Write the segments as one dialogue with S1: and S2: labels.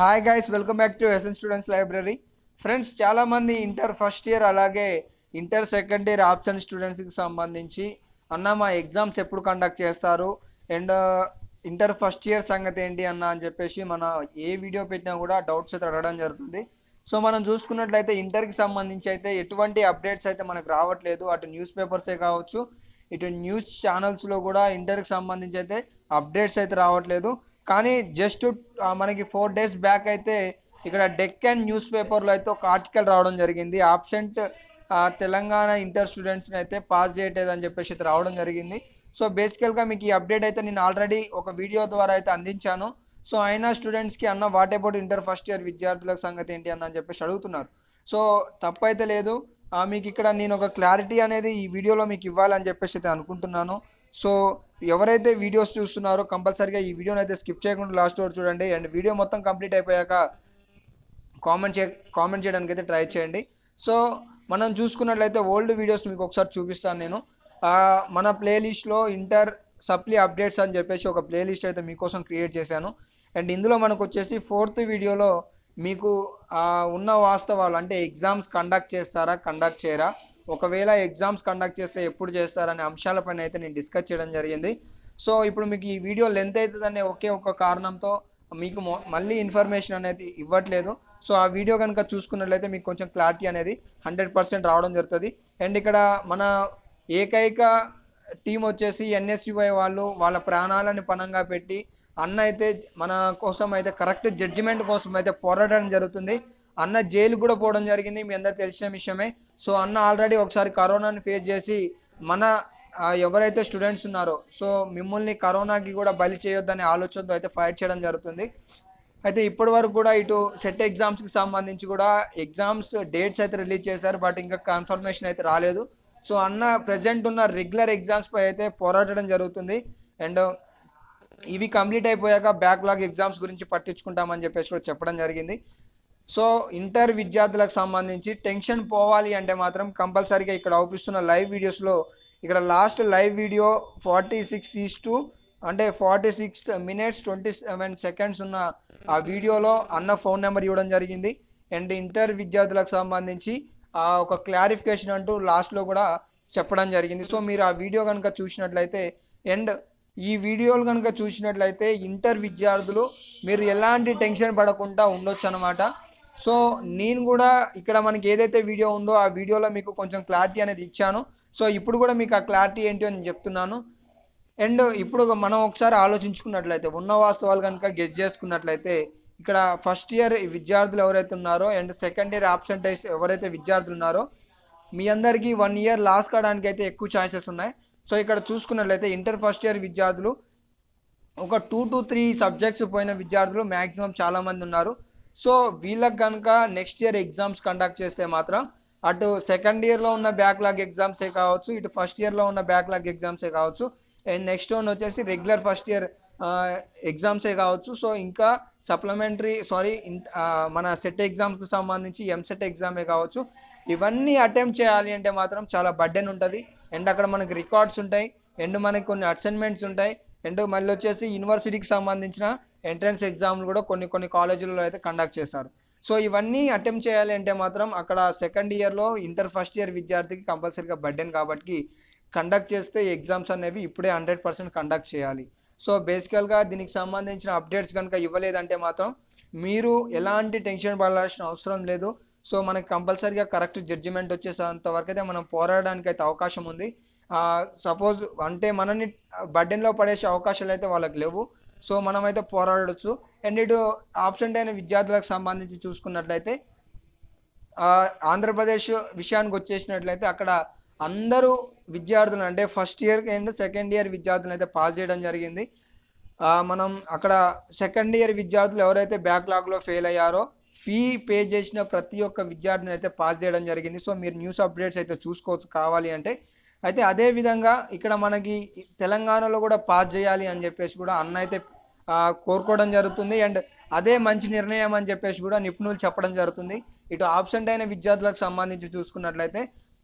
S1: hi guys welcome back to S N students library friends చాలామంది inter first year అలాగే inter second year option స్టూడెంట్స్కి సంబంధించి అన్న మా ఎగ్జామ్స్ ఎప్పుడు కండక్ట్ చేస్తారు అండ్ ఇంటర్ ఫస్ట్ ఇయర్ సంగతి ఏంటి అన్న అని చెప్పేసి మన ఏ వీడియో పెట్టినా కూడా డౌట్స్ అయితే అడగడం జరుగుతుంది సో మనం చూసుకున్నట్లయితే ఇంటర్కి సంబంధించి అయితే ఎటువంటి అప్డేట్స్ అయితే మనకు రావట్లేదు అటు న్యూస్ పేపర్సే కావచ్చు ఇటు న్యూస్ ఛానల్స్లో కూడా ఇంటర్కి సంబంధించి అయితే అప్డేట్స్ అయితే రావట్లేదు కానీ జస్ట్ మనకి ఫోర్ డేస్ బ్యాక్ అయితే ఇక్కడ డెక్ అండ్ న్యూస్ పేపర్లో అయితే ఒక ఆర్టికల్ రావడం జరిగింది ఆబ్సెంట్ తెలంగాణ ఇంటర్ స్టూడెంట్స్ని అయితే పాస్ చేయట్లేదని చెప్పేసి అయితే రావడం జరిగింది సో బేసికల్గా మీకు ఈ అప్డేట్ అయితే నేను ఆల్రెడీ ఒక వీడియో ద్వారా అయితే అందించాను సో అయినా స్టూడెంట్స్కి అన్న what about inter first year విద్యార్థుల సంగతి ఏంటి అన్న అని చెప్పేసి అడుగుతున్నారు సో తప్పైతే లేదు మీకు ఇక్కడ నేను ఒక క్లారిటీ అనేది ఈ వీడియోలో మీకు ఇవ్వాలని చెప్పేసి అయితే అనుకుంటున్నాను సో ఎవరైతే వీడియోస్ చూస్తున్నారో కంపల్సరీగా ఈ వీడియోని అయితే స్కిప్ చేయకుండా లాస్ట్ వరకు చూడండి అండ్ వీడియో మొత్తం కంప్లీట్ అయిపోయాక కామెంట్ చే కామెంట్ చేయడానికి అయితే ట్రై చేయండి సో మనం చూసుకున్నట్లయితే ఓల్డ్ వీడియోస్ మీకు ఒకసారి చూపిస్తాను నేను మన ప్లేలిస్ట్లో ఇంటర్ సప్లీ అప్డేట్స్ అని చెప్పేసి ఒక ప్లేలిస్ట్ అయితే మీకోసం క్రియేట్ చేశాను అండ్ ఇందులో మనకు వచ్చేసి ఫోర్త్ వీడియోలో మీకు ఉన్న వాస్తవాలు అంటే ఎగ్జామ్స్ కండక్ట్ చేస్తారా కండక్ట్ చేయరా ఒకవేళ ఎగ్జామ్స్ కండక్ట్ చేస్తే ఎప్పుడు చేస్తారనే అంశాలపైన అయితే నేను డిస్కస్ చేయడం జరిగింది సో ఇప్పుడు మీకు ఈ వీడియో లెంత్ అవుతుందనే ఒకే ఒక కారణంతో మీకు మళ్ళీ ఇన్ఫర్మేషన్ అనేది ఇవ్వట్లేదు సో ఆ వీడియో కనుక చూసుకున్నట్లయితే మీకు కొంచెం క్లారిటీ అనేది హండ్రెడ్ పర్సెంట్ రావడం జరుగుతుంది అండ్ ఇక్కడ మన ఏకైక టీం వచ్చేసి ఎన్ఎస్యుఐ వాళ్ళు వాళ్ళ ప్రాణాలను పణంగా పెట్టి అన్న అయితే మన కోసం అయితే కరెక్ట్ జడ్జిమెంట్ కోసం అయితే పోరాడడం జరుగుతుంది అన్న జైలు కూడా పోవడం జరిగింది మీ అందరు తెలిసిన విషయమే సో అన్న ఆల్రెడీ ఒకసారి కరోనాని ఫేస్ చేసి మన ఎవరైతే స్టూడెంట్స్ ఉన్నారో సో మిమ్మల్ని కరోనాకి కూడా బలి చేయొద్దనే ఆలోచనతో అయితే ఫైట్ చేయడం జరుగుతుంది అయితే ఇప్పటి వరకు కూడా ఇటు సెట్ ఎగ్జామ్స్కి సంబంధించి కూడా ఎగ్జామ్స్ డేట్స్ అయితే రిలీజ్ చేశారు బట్ ఇంకా కన్ఫర్మేషన్ అయితే రాలేదు సో అన్న ప్రజెంట్ ఉన్న రెగ్యులర్ ఎగ్జామ్స్పై అయితే పోరాడడం జరుగుతుంది అండ్ ఇవి కంప్లీట్ అయిపోయాక బ్యాక్లాగ్ ఎగ్జామ్స్ గురించి పట్టించుకుంటామని చెప్పేసి కూడా చెప్పడం జరిగింది సో ఇంటర్ విద్యార్థులకు సంబంధించి టెన్షన్ పోవాలి అంటే మాత్రం కంపల్సరీగా ఇక్కడ అవుపిస్తున్న లైవ్ వీడియోస్లో ఇక్కడ last live video forty six is to అంటే forty six minutes twenty seven seconds ఉన్న ఆ వీడియోలో అన్న ఫోన్ నెంబర్ ఇవ్వడం జరిగింది అండ్ ఇంటర్ విద్యార్థులకు సంబంధించి ఆ ఒక క్లారిఫికేషన్ అంటూ లాస్ట్లో కూడా చెప్పడం జరిగింది సో మీరు ఆ వీడియో కనుక చూసినట్లయితే అండ్ ఈ వీడియోలు కనుక చూసినట్లయితే ఇంటర్ విద్యార్థులు మీరు ఎలాంటి టెన్షన్ పడకుండా ఉండొచ్చు అనమాట సో నేను కూడా ఇక్కడ మనకి ఏదైతే వీడియో ఉందో ఆ వీడియోలో మీకు కొంచెం క్లారిటీ అనేది ఇచ్చాను సో ఇప్పుడు కూడా మీకు ఆ క్లారిటీ ఏంటి అని చెప్తున్నాను అండ్ ఇప్పుడు మనం ఒకసారి ఆలోచించుకున్నట్లయితే ఉన్న వాస్తవాలు కనుక గెస్ చేసుకున్నట్లయితే ఇక్కడ ఫస్ట్ ఇయర్ విద్యార్థులు ఎవరైతే ఉన్నారో అండ్ సెకండ్ ఇయర్ ఆబ్సెంట్ ఎవరైతే విద్యార్థులు ఉన్నారో మీ అందరికీ వన్ ఇయర్ లాస్ కావడానికి అయితే ఎక్కువ ఛాన్సెస్ ఉన్నాయి సో ఇక్కడ చూసుకున్నట్లయితే ఇంటర్ ఫస్ట్ ఇయర్ విద్యార్థులు ఒక టూ టు త్రీ సబ్జెక్ట్స్ పోయిన విద్యార్థులు మ్యాక్సిమం చాలామంది ఉన్నారు సో వీళ్ళకి కనుక నెక్స్ట్ ఇయర్ ఎగ్జామ్స్ కండక్ట్ చేస్తే మాత్రం అటు సెకండ్ ఇయర్లో ఉన్న బ్యాక్లాగ్ ఎగ్జామ్సే కావచ్చు ఇటు ఫస్ట్ ఇయర్లో ఉన్న బ్యాక్లాగ్ ఎగ్జామ్సే కావచ్చు అండ్ నెక్స్ట్ వన్ వచ్చేసి రెగ్యులర్ ఫస్ట్ ఇయర్ ఎగ్జామ్సే కావచ్చు సో ఇంకా సప్లిమెంటరీ సారీ మన సెట్ ఎగ్జామ్స్కి సంబంధించి ఎంసెట్ ఎగ్జామే కావచ్చు ఇవన్నీ అటెంప్ట్ చేయాలి అంటే మాత్రం చాలా బర్డెన్ ఉంటుంది అండ్ అక్కడ మనకి రికార్డ్స్ ఉంటాయి అండ్ మనకి కొన్ని అసైన్మెంట్స్ ఉంటాయి అండ్ మళ్ళీ వచ్చేసి యూనివర్సిటీకి సంబంధించిన ఎంట్రన్స్ ఎగ్జామ్లు కూడా కొన్ని కొన్ని కాలేజీలలో అయితే కండక్ట్ చేశారు సో ఇవన్నీ అటెంప్ట్ చేయాలి అంటే మాత్రం అక్కడ సెకండ్ ఇయర్లో ఇంటర్ ఫస్ట్ ఇయర్ విద్యార్థికి కంపల్సరీగా బర్డెన్ కాబట్టి కండక్ట్ చేస్తే ఎగ్జామ్స్ అనేవి ఇప్పుడే హండ్రెడ్ పర్సెంట్ కండక్ట్ చేయాలి సో బేసికల్గా దీనికి సంబంధించిన అప్డేట్స్ కనుక ఇవ్వలేదంటే మాత్రం మీరు ఎలాంటి టెన్షన్ పడాల్సిన అవసరం లేదు సో మనకి కంపల్సరీగా కరెక్ట్ జడ్జిమెంట్ వచ్చేసేంత వరకు అయితే మనం పోరాడడానికి అయితే అవకాశం ఉంది సపోజ్ అంటే మనని బర్డెన్లో పడేసే అవకాశాలు అయితే వాళ్ళకి లేవు సో మనమైతే పోరాడవచ్చు అండ్ ఇటు ఆబ్సెంట్ అయిన విద్యార్థులకు సంబంధించి చూసుకున్నట్లయితే ఆంధ్రప్రదేశ్ విషయానికి వచ్చేసినట్లయితే అక్కడ అందరూ విద్యార్థులు అంటే first year and second year విద్యార్థులను అయితే పాస్ చేయడం జరిగింది మనం అక్కడ సెకండ్ ఇయర్ విద్యార్థులు ఎవరైతే బ్యాక్లాగ్లో ఫెయిల్ అయ్యారో ఫీ పే చేసిన ప్రతి ఒక్క విద్యార్థిని అయితే పాస్ చేయడం జరిగింది సో మీరు న్యూస్ అప్డేట్స్ అయితే చూసుకోవచ్చు కావాలి అంటే అయితే అదే విధంగా ఇక్కడ మనకి తెలంగాణలో కూడా పాస్ చేయాలి అని చెప్పేసి కూడా అన్న అయితే కోరుకోవడం జరుగుతుంది అండ్ అదే మంచి నిర్ణయం అని చెప్పేసి కూడా నిపుణులు చెప్పడం జరుగుతుంది ఇటు ఆబ్సెంట్ అయిన విద్యార్థులకు సంబంధించి చూసుకున్నట్లయితే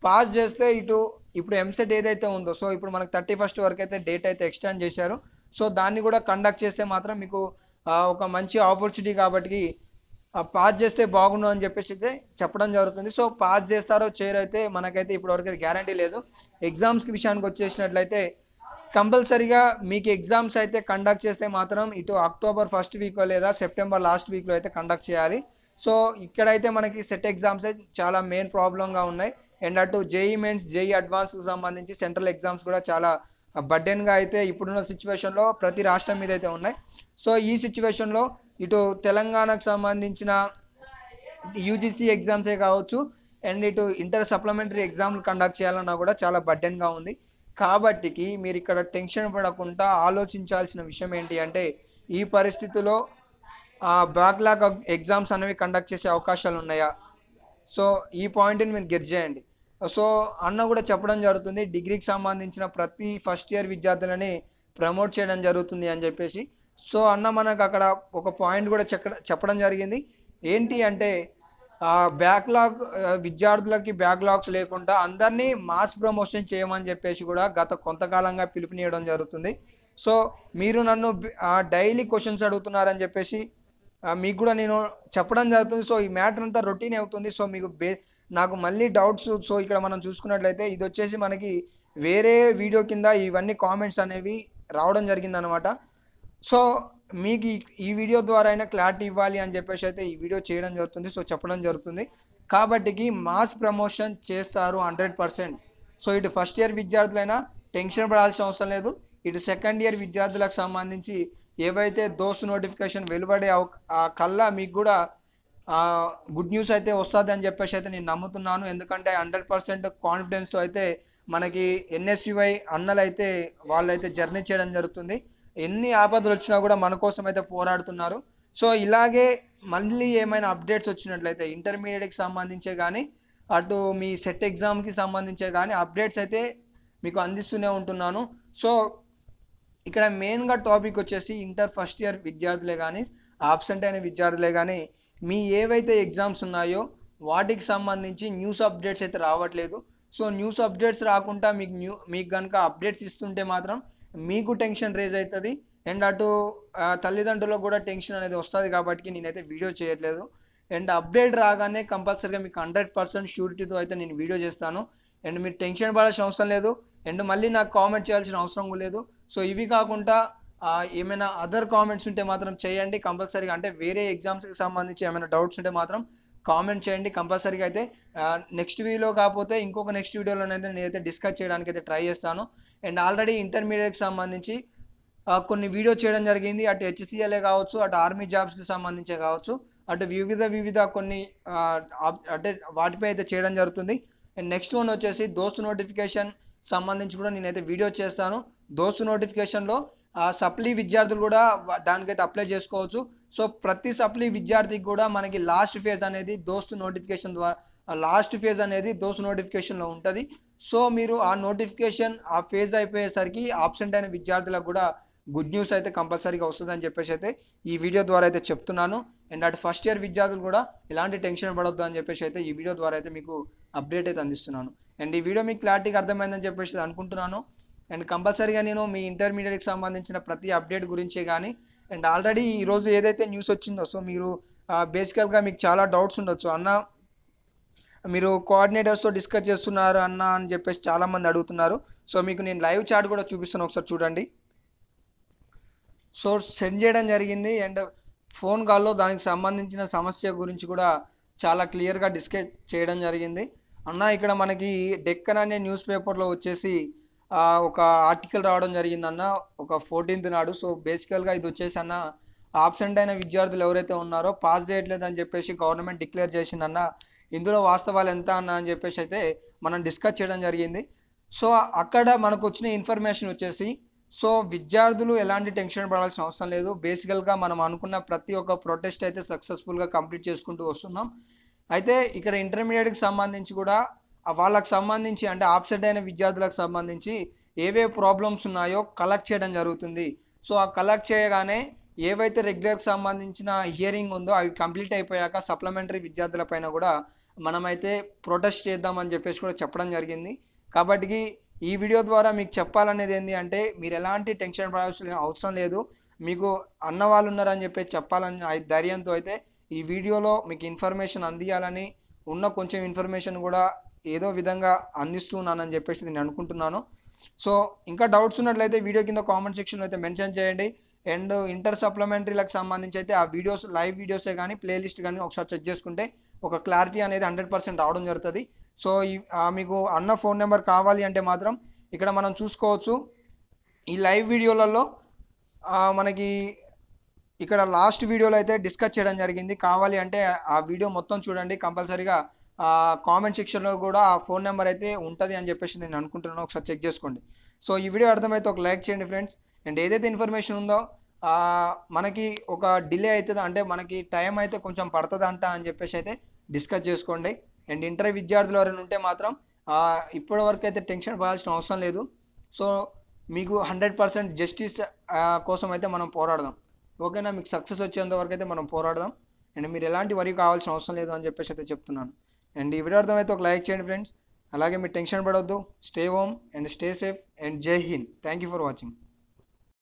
S1: పాస్ చేస్తే ఇటు ఇప్పుడు ఎంసెట్ ఏదైతే ఉందో సో ఇప్పుడు మనకు థర్టీ ఫస్ట్ వరకు అయితే డేట్ అయితే ఎక్స్టెండ్ చేశారు సో దాన్ని కూడా కండక్ట్ చేస్తే మాత్రం మీకు ఒక మంచి ఆపర్చునిటీ కాబట్టి పాస్ చేస్తే బాగుండు అని చెప్పేసి అయితే చెప్పడం జరుగుతుంది సో పాస్ చేస్తారో చేయరు అయితే మనకైతే ఇప్పటివరకు గ్యారంటీ లేదు ఎగ్జామ్స్కి విషయానికి వచ్చేసినట్లయితే కంపల్సరిగా మీకు ఎగ్జామ్స్ అయితే కండక్ట్ చేస్తే మాత్రం ఇటు అక్టోబర్ ఫస్ట్ వీక్ లేదా సెప్టెంబర్ లాస్ట్ వీక్లో అయితే కండక్ట్ చేయాలి సో ఇక్కడైతే మనకి సెట్ ఎగ్జామ్స్ చాలా మెయిన్ ప్రాబ్లంగా ఉన్నాయి అండ్ అటు జేఈ మెయిన్స్ జేఈ అడ్వాన్స్కి సంబంధించి సెంట్రల్ ఎగ్జామ్స్ కూడా చాలా బడ్డెన్గా అయితే ఇప్పుడున్న సిచ్యువేషన్లో ప్రతి రాష్ట్రం మీద అయితే ఉన్నాయి సో ఈ సిచ్యువేషన్లో ఇటు తెలంగాణకు సంబంధించిన యూజీసీ ఎగ్జామ్సే కావచ్చు అండ్ ఇటు ఇంటర్ సప్లిమెంటరీ ఎగ్జామ్లు కండక్ట్ చేయాలన్నా కూడా చాలా బడ్డన్గా ఉంది కాబట్టికి మీరు ఇక్కడ టెన్షన్ పడకుండా ఆలోచించాల్సిన విషయం ఏంటి అంటే ఈ పరిస్థితిలో ఆ బ్యాక్లాగ్ ఎగ్జామ్స్ అనేవి కండక్ట్ చేసే అవకాశాలు ఉన్నాయా సో ఈ పాయింట్ని మీరు గెట్ చేయండి సో అన్న కూడా చెప్పడం జరుగుతుంది డిగ్రీకి సంబంధించిన ప్రతి ఫస్ట్ ఇయర్ విద్యార్థులని ప్రమోట్ చేయడం జరుగుతుంది అని చెప్పేసి సో అన్న మనకు అక్కడ ఒక పాయింట్ కూడా చెప్పడం జరిగింది ఏంటి అంటే బ్యాక్లాగ్ విద్యార్థులకి బ్యాక్లాగ్స్ లేకుండా అందరినీ మాస్ ప్రమోషన్ చేయమని చెప్పేసి కూడా గత కొంతకాలంగా పిలుపునియడం జరుగుతుంది సో మీరు నన్ను డైలీ క్వశ్చన్స్ అడుగుతున్నారని చెప్పేసి మీకు కూడా నేను చెప్పడం జరుగుతుంది సో ఈ మ్యాటర్ అంతా రొటీన్ అవుతుంది సో మీకు బే నాకు మళ్ళీ డౌట్స్ సో ఇక్కడ మనం చూసుకున్నట్లయితే ఇది వచ్చేసి మనకి వేరే వీడియో కింద ఇవన్నీ కామెంట్స్ అనేవి రావడం జరిగిందనమాట సో మీకు ఈ వీడియో ద్వారా అయినా క్లారిటీ ఇవ్వాలి అని చెప్పేసి అయితే ఈ వీడియో చేయడం జరుగుతుంది సో చెప్పడం జరుగుతుంది కాబట్టికి మాస్ ప్రమోషన్ చేస్తారు హండ్రెడ్ పర్సెంట్ సో ఇటు ఫస్ట్ ఇయర్ విద్యార్థులైనా టెన్షన్ పడాల్సిన అవసరం లేదు ఇటు సెకండ్ ఇయర్ విద్యార్థులకు సంబంధించి ఏవైతే దోస్ నోటిఫికేషన్ వెలువడే కల్లా మీకు కూడా గుడ్ న్యూస్ అయితే వస్తుంది అని చెప్పేసి అయితే నేను నమ్ముతున్నాను ఎందుకంటే హండ్రెడ్ పర్సెంట్ కాన్ఫిడెన్స్తో అయితే మనకి ఎన్ఎస్యుఐ అన్నలైతే వాళ్ళైతే జర్నీ చేయడం జరుగుతుంది ఎన్ని ఆపదలు వచ్చినా కూడా మన కోసం అయితే పోరాడుతున్నారు సో ఇలాగే మళ్ళీ ఏమైనా అప్డేట్స్ వచ్చినట్లయితే ఇంటర్మీడియట్కి సంబంధించే కానీ అటు మీ సెట్ ఎగ్జామ్కి సంబంధించే కానీ అప్డేట్స్ అయితే మీకు అందిస్తూనే ఉంటున్నాను సో ఇక్కడ మెయిన్గా టాపిక్ వచ్చేసి ఇంటర్ ఫస్ట్ ఇయర్ విద్యార్థులే కానీ ఆబ్సెంట్ అయిన విద్యార్థులే కానీ మీ ఏవైతే ఎగ్జామ్స్ ఉన్నాయో వాటికి సంబంధించి న్యూస్ అప్డేట్స్ అయితే రావట్లేదు సో న్యూస్ అప్డేట్స్ రాకుండా మీకు న్యూ మీకు కనుక అప్డేట్స్ ఇస్తుంటే మాత్రం మీకు టెన్షన్ రేజ్ అవుతుంది అండ్ అటు తల్లిదండ్రులకు కూడా టెన్షన్ అనేది వస్తుంది కాబట్టి నేనైతే వీడియో చేయట్లేదు అండ్ అప్డేట్ రాగానే కంపల్సరీగా మీకు హండ్రెడ్ పర్సెంట్ షూరిటీతో అయితే నేను వీడియో చేస్తాను అండ్ మీరు టెన్షన్ పడాల్సిన అవసరం లేదు అండ్ మళ్ళీ నాకు కామెంట్ చేయాల్సిన అవసరం లేదు సో ఇవి కాకుండా ఏమైనా అదర్ కామెంట్స్ ఉంటే మాత్రం చేయండి కంపల్సరీగా అంటే వేరే ఎగ్జామ్స్కి సంబంధించి ఏమైనా డౌట్స్ ఉంటే మాత్రం కామెంట్ చేయండి కంపల్సరీగా అయితే నెక్స్ట్ వీడియో కాకపోతే ఇంకొక నెక్స్ట్ వీడియోలోనైతే నేనైతే డిస్కస్ చేయడానికి అయితే ట్రై చేస్తాను అండ్ ఆల్రెడీ ఇంటర్మీడియట్కి సంబంధించి కొన్ని వీడియో చేయడం జరిగింది అటు హెచ్సిఎల్ఏ కావచ్చు అటు ఆర్మీ జాబ్స్కి సంబంధించే కావచ్చు అటు వివిధ వివిధ కొన్ని అంటే వాటిపై అయితే చేయడం జరుగుతుంది అండ్ నెక్స్ట్ వన్ వచ్చేసి దోస్తు నోటిఫికేషన్ సంబంధించి కూడా నేనైతే వీడియో చేస్తాను దోస్తు నోటిఫికేషన్లో సప్లీ విద్యార్థులు కూడా దానికైతే అప్లై చేసుకోవచ్చు సో ప్రతి సప్లీ విద్యార్థికి కూడా మనకి లాస్ట్ ఫేజ్ అనేది దోస్తు నోటిఫికేషన్ ద్వారా లాస్ట్ ఫేజ్ అనేది దోస్తు నోటిఫికేషన్లో ఉంటుంది సో మీరు ఆ నోటిఫికేషన్ ఆ ఫేజ్ అయిపోయేసరికి ఆబ్సెంట్ అయిన విద్యార్థులకు కూడా గుడ్ న్యూస్ అయితే కంపల్సరీగా వస్తుందని చెప్పేసి అయితే ఈ వీడియో ద్వారా అయితే చెప్తున్నాను అండ్ అటు ఫస్ట్ ఇయర్ విద్యార్థులు కూడా ఎలాంటి టెన్షన్ పడొద్దు అని చెప్పేసి అయితే ఈ వీడియో ద్వారా అయితే మీకు అప్డేట్ అయితే అందిస్తున్నాను అండ్ ఈ వీడియో మీకు క్లారిటీగా అర్థమైందని చెప్పేసి అనుకుంటున్నాను అండ్ కంపల్సరీగా నేను మీ ఇంటర్మీడియట్కి సంబంధించిన ప్రతి అప్డేట్ గురించే కానీ అండ్ ఆల్రెడీ ఈరోజు ఏదైతే న్యూస్ వచ్చిందో సో మీరు బేసికల్గా మీకు చాలా డౌట్స్ ఉండొచ్చు అన్న మీరు కోఆర్డినేటర్స్తో డిస్కస్ చేస్తున్నారు అన్న అని చెప్పేసి చాలామంది అడుగుతున్నారు సో మీకు నేను లైవ్ చాట్ కూడా చూపిస్తాను ఒకసారి చూడండి సో సెండ్ చేయడం జరిగింది అండ్ ఫోన్ కాల్లో దానికి సంబంధించిన సమస్య గురించి కూడా చాలా క్లియర్గా డిస్కస్ చేయడం జరిగింది అన్న ఇక్కడ మనకి డెక్కన్ అనే న్యూస్ పేపర్లో వచ్చేసి ఒక ఆర్టికల్ రావడం జరిగిందన్న ఒక ఫోర్టీన్త్ నాడు సో బేసికల్గా ఇది వచ్చేసి అన్న ఆబ్సెంట్ అయిన విద్యార్థులు ఎవరైతే ఉన్నారో పాస్ చేయట్లేదు అని చెప్పేసి గవర్నమెంట్ డిక్లేర్ చేసిందన్న ఇందులో వాస్తవాలు ఎంత అన్న అని చెప్పేసి అయితే మనం డిస్కస్ చేయడం జరిగింది సో అక్కడ మనకు వచ్చిన ఇన్ఫర్మేషన్ వచ్చేసి సో విద్యార్థులు ఎలాంటి టెన్షన్ పడాల్సిన అవసరం లేదు బేసికల్గా మనం అనుకున్న ప్రతి ఒక్క ప్రొటెస్ట్ అయితే సక్సెస్ఫుల్గా కంప్లీట్ చేసుకుంటూ వస్తున్నాం అయితే ఇక్కడ ఇంటర్మీడియట్కి సంబంధించి కూడా వాళ్ళకు సంబంధించి అంటే ఆబ్సెంట్ అయిన విద్యార్థులకు సంబంధించి ఏవే ప్రాబ్లమ్స్ ఉన్నాయో కలెక్ట్ చేయడం జరుగుతుంది సో ఆ కలెక్ట్ చేయగానే ఏవైతే రెగ్యులర్కి సంబంధించిన హియరింగ్ ఉందో అవి కంప్లీట్ అయిపోయాక సప్లిమెంటరీ విద్యార్థుల పైన కూడా మనమైతే ప్రొటెస్ట్ చేద్దామని చెప్పేసి కూడా చెప్పడం జరిగింది కాబట్టి ఈ వీడియో ద్వారా మీకు చెప్పాలనేది ఏంటి అంటే మీరు ఎలాంటి టెన్షన్ పడాల్సిన అవసరం లేదు మీకు అన్న వాళ్ళు ఉన్నారని చెప్పేసి చెప్పాలని ధైర్యంతో అయితే ఈ వీడియోలో మీకు ఇన్ఫర్మేషన్ అందియాలని ఉన్న కొంచెం ఇన్ఫర్మేషన్ కూడా ఏదో విధంగా అందిస్తున్నానని చెప్పేసి నేను అనుకుంటున్నాను సో ఇంకా డౌట్స్ ఉన్నట్లయితే వీడియో కింద కామెంట్ సెక్షన్లో అయితే మెన్షన్ చేయండి అండ్ ఇంటర్ సప్లిమెంటరీలకు సంబంధించి అయితే ఆ వీడియోస్ లైవ్ వీడియోసే కానీ ప్లేలిస్ట్ కానీ ఒకసారి చెక్ చేసుకుంటే ఒక క్లారిటీ అనేది హండ్రెడ్ పర్సెంట్ రావడం జరుగుతుంది సో మీకు అన్న ఫోన్ నెంబర్ కావాలి అంటే మాత్రం ఇక్కడ మనం చూసుకోవచ్చు ఈ లైవ్ వీడియోలలో మనకి ఇక్కడ లాస్ట్ వీడియోలో అయితే డిస్కస్ చేయడం జరిగింది కావాలి అంటే ఆ వీడియో మొత్తం చూడండి కంపల్సరీగా కామెంట్ సెక్షన్లో కూడా ఆ ఫోన్ నెంబర్ అయితే ఉంటుంది అని చెప్పేసి నేను అనుకుంటున్నాను ఒకసారి చెక్ చేసుకోండి సో ఈ వీడియో అర్థమైతే ఒక లైక్ చేయండి ఫ్రెండ్స్ అండ్ ఏదైతే ఇన్ఫర్మేషన్ ఉందో మనకి ఒక డిలే అవుతుంది అంటే మనకి టైం అయితే కొంచెం పడుతుంది అంట అని చెప్పేసి అయితే డిస్కస్ చేసుకోండి అండ్ ఇంటర్ విద్యార్థులు ఎవరైనా ఉంటే మాత్రం ఇప్పటి వరకు అయితే టెన్షన్ పడాల్సిన అవసరం లేదు సో మీకు హండ్రెడ్ పర్సెంట్ జస్టిస్ కోసం అయితే మనం పోరాడదాం ఓకేనా మీకు సక్సెస్ వచ్చేంత వరకు అయితే మనం పోరాడదాం అండ్ మీరు ఎలాంటి వరి కావాల్సిన అవసరం లేదు అని చెప్పేసి అయితే చెప్తున్నాను అండ్ ఈ వీడియో అర్థమైతే ఒక లైక్ చేయండి ఫ్రెండ్స్ అలాగే మీరు టెన్షన్ పడవద్దు stay home and stay safe and జై హింద్ థ్యాంక్ యూ ఫర్ వాచింగ్